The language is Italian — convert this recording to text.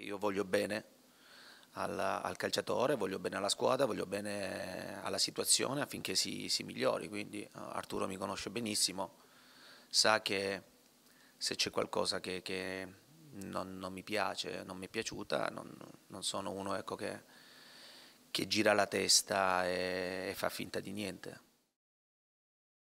che io voglio bene al, al, calciatore, voglio bene alla squadra, voglio bene alla situazione affinché si, si migliori, quindi eh, Arturo mi conosce benissimo, sa che se c'è qualcosa che, che non, non, mi piace, non mi è piaciuta, non, non sono uno ecco, che, che, gira la testa e, e fa finta di niente.